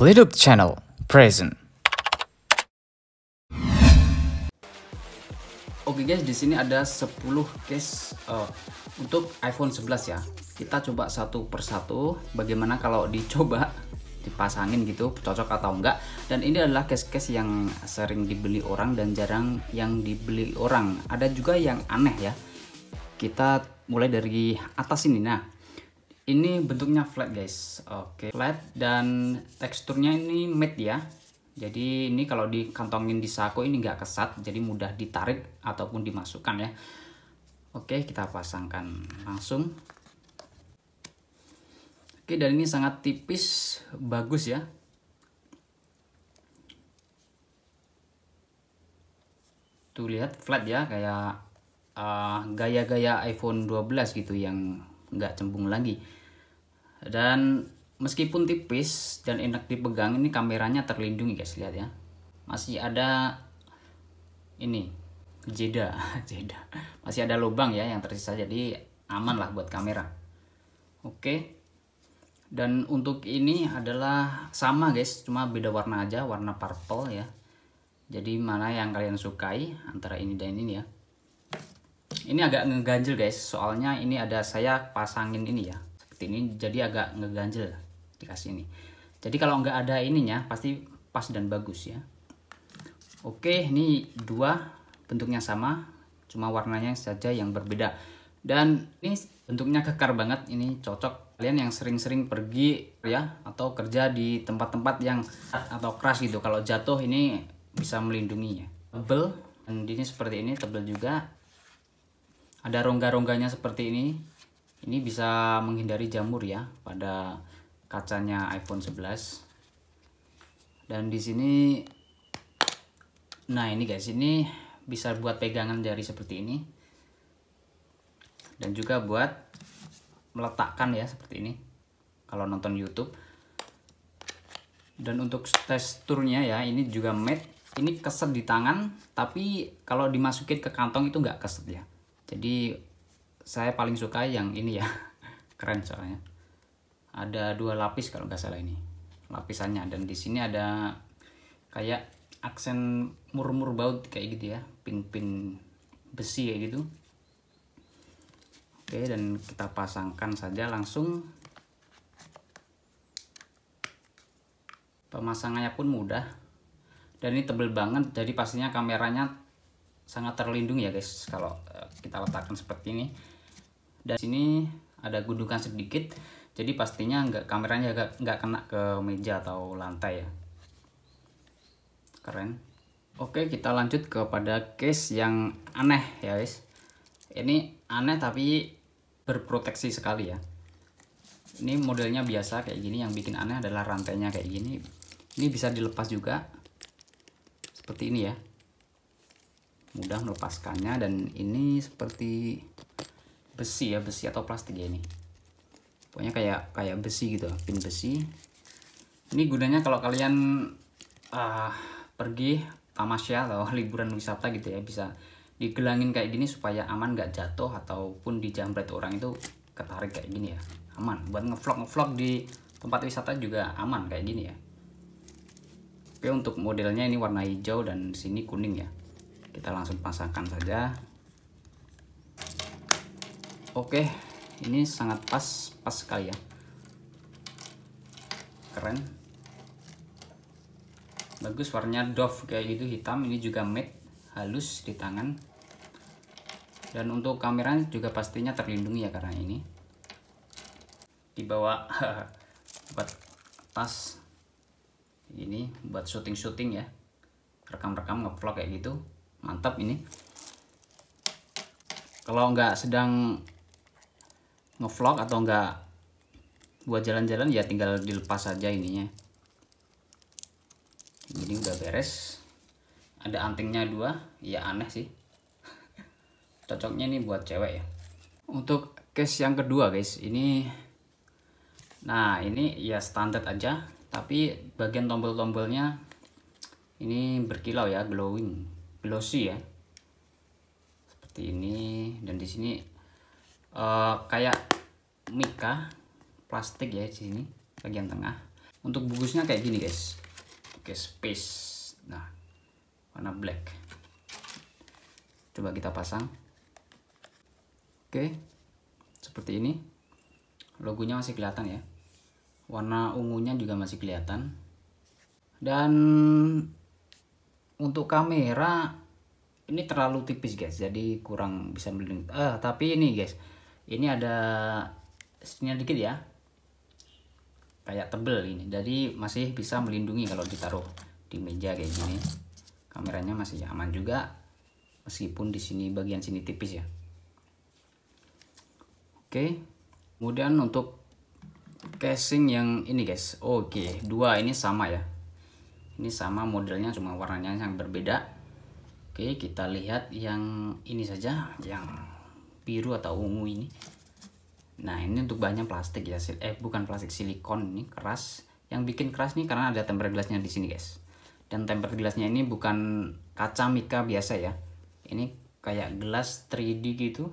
Pelidup Channel present. Oke guys, di sini ada 10 case uh, untuk iPhone 11 ya. Kita coba satu persatu bagaimana kalau dicoba dipasangin gitu cocok atau enggak. Dan ini adalah case-case yang sering dibeli orang dan jarang yang dibeli orang. Ada juga yang aneh ya. Kita mulai dari atas ini. Nah, ini bentuknya flat guys oke okay. flat dan teksturnya ini matte ya jadi ini kalau dikantongin di saku ini nggak kesat jadi mudah ditarik ataupun dimasukkan ya oke okay, kita pasangkan langsung oke okay, dan ini sangat tipis bagus ya tuh lihat flat ya kayak eh, gaya-gaya uh, iPhone 12 gitu yang nggak cembung lagi dan meskipun tipis dan enak dipegang ini kameranya terlindungi guys lihat ya masih ada ini jeda jeda masih ada lubang ya yang tersisa jadi aman lah buat kamera oke dan untuk ini adalah sama guys cuma beda warna aja warna purple ya jadi mana yang kalian sukai antara ini dan ini ya ini agak ngeganjel guys soalnya ini ada saya pasangin ini ya ini jadi agak ngeganjel dikasih ini jadi kalau nggak ada ininya pasti pas dan bagus ya oke ini dua bentuknya sama cuma warnanya saja yang berbeda dan ini bentuknya kekar banget ini cocok kalian yang sering-sering pergi ya atau kerja di tempat-tempat yang atau keras gitu kalau jatuh ini bisa melindunginya. tebel dan ini seperti ini tebel juga ada rongga-rongganya seperti ini ini bisa menghindari jamur ya pada kacanya iPhone 11 dan di sini nah ini guys ini bisa buat pegangan jari seperti ini dan juga buat meletakkan ya seperti ini kalau nonton YouTube dan untuk teksturnya ya ini juga matte ini keset di tangan tapi kalau dimasukin ke kantong itu nggak keset ya jadi saya paling suka yang ini ya keren soalnya ada dua lapis kalau nggak salah ini lapisannya dan di sini ada kayak aksen murmur baut kayak gitu ya pin-pin besi kayak gitu oke dan kita pasangkan saja langsung pemasangannya pun mudah dan ini tebel banget jadi pastinya kameranya sangat terlindung ya guys kalau eh, kita letakkan seperti ini dan sini ada gundukan sedikit jadi pastinya nggak kameranya agak nggak kena ke meja atau lantai ya keren oke kita lanjut kepada case yang aneh ya guys ini aneh tapi berproteksi sekali ya ini modelnya biasa kayak gini yang bikin aneh adalah rantainya kayak gini ini bisa dilepas juga seperti ini ya mudah melepaskannya dan ini seperti besi ya besi atau plastik ya ini pokoknya kayak kayak besi gitu pin besi ini gunanya kalau kalian uh, pergi tamasya atau liburan wisata gitu ya bisa digelangin kayak gini supaya aman gak jatuh ataupun dijambret orang itu ketarik kayak gini ya aman buat ngevlog ngevlog di tempat wisata juga aman kayak gini ya oke untuk modelnya ini warna hijau dan sini kuning ya kita langsung pasangkan saja Oke, ini sangat pas, pas sekali ya. Keren. Bagus warnanya Dove kayak gitu hitam, ini juga matte, halus di tangan. Dan untuk kamera juga pastinya terlindungi ya karena ini. Dibawa buat tas ini buat syuting-syuting ya. Rekam-rekam ngevlog kayak gitu. Mantap ini. Kalau nggak sedang ngevlog atau enggak buat jalan-jalan ya tinggal dilepas aja ininya ini udah beres ada antingnya dua ya aneh sih cocoknya ini buat cewek ya untuk case yang kedua guys ini nah ini ya standar aja tapi bagian tombol-tombolnya ini berkilau ya glowing glossy ya seperti ini dan di sini uh, kayak mika plastik ya di sini bagian tengah untuk bungkusnya kayak gini guys oke space nah warna black coba kita pasang oke seperti ini logonya masih kelihatan ya warna ungunya juga masih kelihatan dan untuk kamera ini terlalu tipis guys jadi kurang bisa melindungi ah eh, tapi ini guys ini ada sini dikit ya kayak tebel ini jadi masih bisa melindungi kalau ditaruh di meja kayak gini kameranya masih aman juga meskipun di sini bagian sini tipis ya oke kemudian untuk casing yang ini guys oke dua ini sama ya ini sama modelnya cuma warnanya yang berbeda Oke, kita lihat yang ini saja, yang biru atau ungu ini. Nah ini untuk bahannya plastik ya, eh bukan plastik silikon ini keras. Yang bikin keras nih karena ada tempered glassnya di sini guys. Dan tempered glassnya ini bukan kaca mika biasa ya. Ini kayak gelas 3D gitu.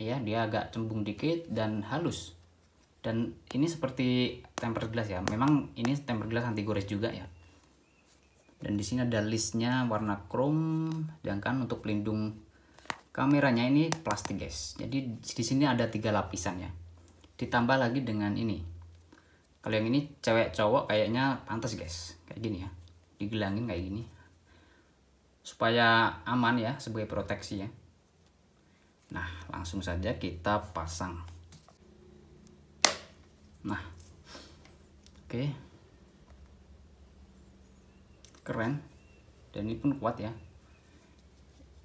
Ya dia agak cembung dikit dan halus. Dan ini seperti tempered glass ya. Memang ini tempered glass anti gores juga ya. Dan di sini ada listnya warna chrome, sedangkan untuk pelindung kameranya ini plastik guys jadi di sini ada tiga lapisan ya ditambah lagi dengan ini kalau yang ini cewek cowok kayaknya pantas guys kayak gini ya digelangin kayak gini supaya aman ya sebagai proteksi ya nah langsung saja kita pasang nah oke okay. keren dan ini pun kuat ya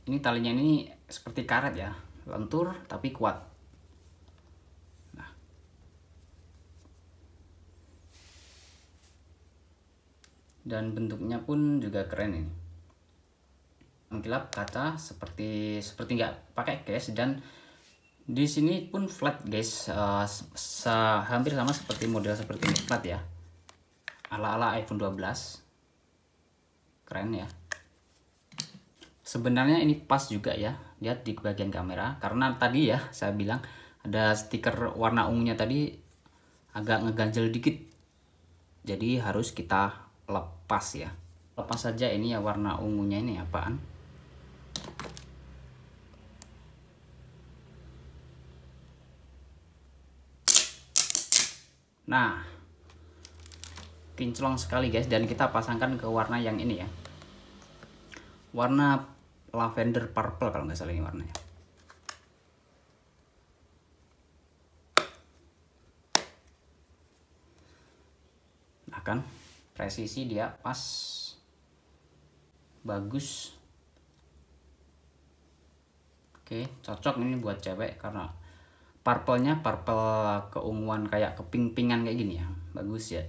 ini talinya ini seperti karet ya lentur tapi kuat nah. dan bentuknya pun juga keren ini mengkilap kaca seperti seperti nggak pakai case dan di sini pun flat guys uh, eh, se hampir sama seperti model seperti ini flat ya ala ala iPhone 12 keren ya sebenarnya ini pas juga ya lihat di bagian kamera karena tadi ya saya bilang ada stiker warna ungunya tadi agak ngeganjel dikit jadi harus kita lepas ya lepas saja ini ya warna ungunya ini apaan nah kinclong sekali guys dan kita pasangkan ke warna yang ini ya warna lavender purple kalau nggak salah ini warnanya nah kan presisi dia pas bagus oke cocok ini buat cewek karena purple-nya purple keunguan kayak keping-pingan kayak gini ya bagus ya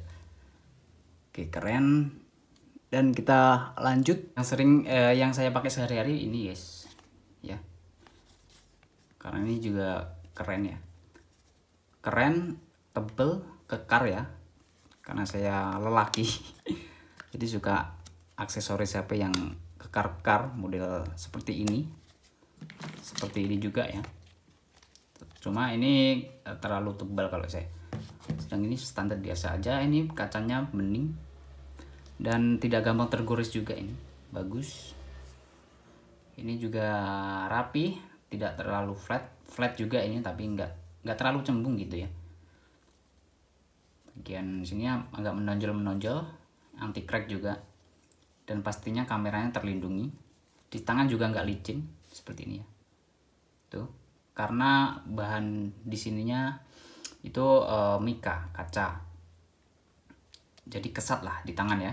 oke keren dan kita lanjut yang sering eh, yang saya pakai sehari-hari ini guys ya karena ini juga keren ya keren tebel kekar ya karena saya lelaki jadi suka aksesoris HP yang kekar-kekar model seperti ini seperti ini juga ya cuma ini eh, terlalu tebal kalau saya sedang ini standar biasa aja ini kacanya bening dan tidak gampang tergores juga ini bagus ini juga rapi tidak terlalu flat flat juga ini tapi nggak nggak terlalu cembung gitu ya bagian sini ya, agak menonjol menonjol anti crack juga dan pastinya kameranya terlindungi di tangan juga nggak licin seperti ini ya tuh karena bahan di sininya itu e, eh, mika kaca jadi kesat lah di tangan ya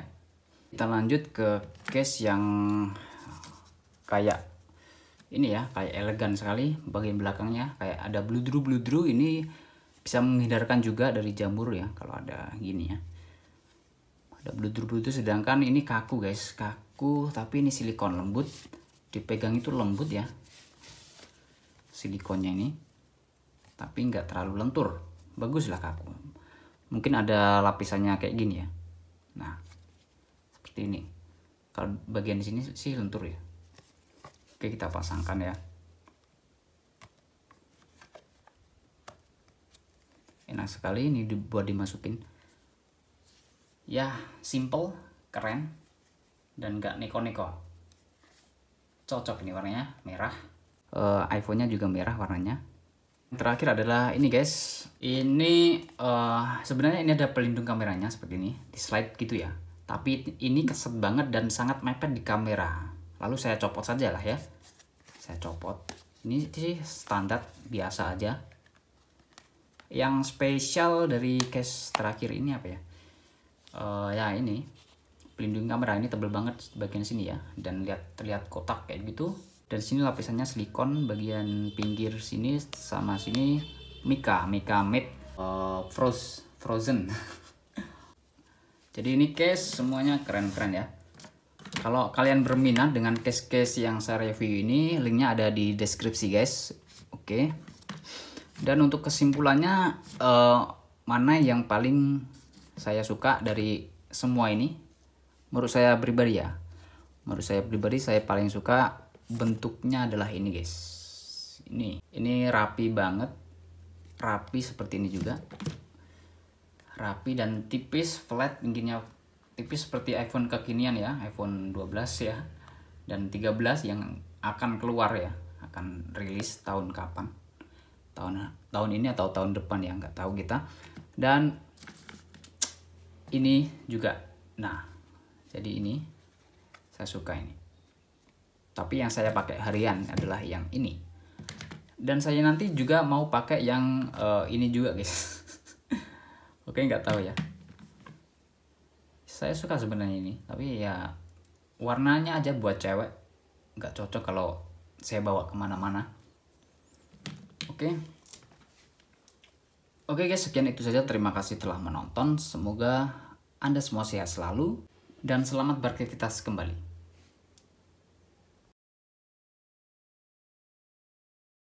kita lanjut ke case yang kayak ini ya kayak elegan sekali bagian belakangnya kayak ada bludru bludru ini bisa menghindarkan juga dari jamur ya kalau ada gini ya ada bludru bludru sedangkan ini kaku guys kaku tapi ini silikon lembut dipegang itu lembut ya silikonnya ini tapi nggak terlalu lentur bagus lah kaku mungkin ada lapisannya kayak gini ya nah seperti ini kalau bagian di sini sih lentur ya oke kita pasangkan ya enak sekali ini dibuat dimasukin ya simple keren dan gak neko-neko cocok ini warnanya merah uh, iPhone-nya juga merah warnanya yang terakhir adalah ini guys ini uh, sebenarnya ini ada pelindung kameranya seperti ini di slide gitu ya tapi ini keset banget dan sangat mepet di kamera. Lalu saya copot saja lah ya. Saya copot. Ini sih standar biasa aja. Yang spesial dari case terakhir ini apa ya? Uh, ya ini pelindung kamera ini tebel banget bagian sini ya dan lihat terlihat kotak kayak gitu dan sini lapisannya silikon bagian pinggir sini sama sini mika mika made uh, eh, frozen jadi ini case semuanya keren-keren ya kalau kalian berminat dengan case-case yang saya review ini linknya ada di deskripsi guys oke dan untuk kesimpulannya uh, mana yang paling saya suka dari semua ini menurut saya pribadi ya menurut saya pribadi saya paling suka bentuknya adalah ini guys ini ini rapi banget rapi seperti ini juga rapi dan tipis flat pinggirnya tipis seperti iPhone kekinian ya iPhone 12 ya dan 13 yang akan keluar ya akan rilis tahun kapan tahun tahun ini atau tahun depan ya nggak tahu kita dan ini juga nah jadi ini saya suka ini tapi yang saya pakai harian adalah yang ini dan saya nanti juga mau pakai yang uh, ini juga guys oke nggak tahu ya saya suka sebenarnya ini tapi ya warnanya aja buat cewek nggak cocok kalau saya bawa kemana-mana oke oke guys sekian itu saja terima kasih telah menonton semoga anda semua sehat selalu dan selamat beraktivitas kembali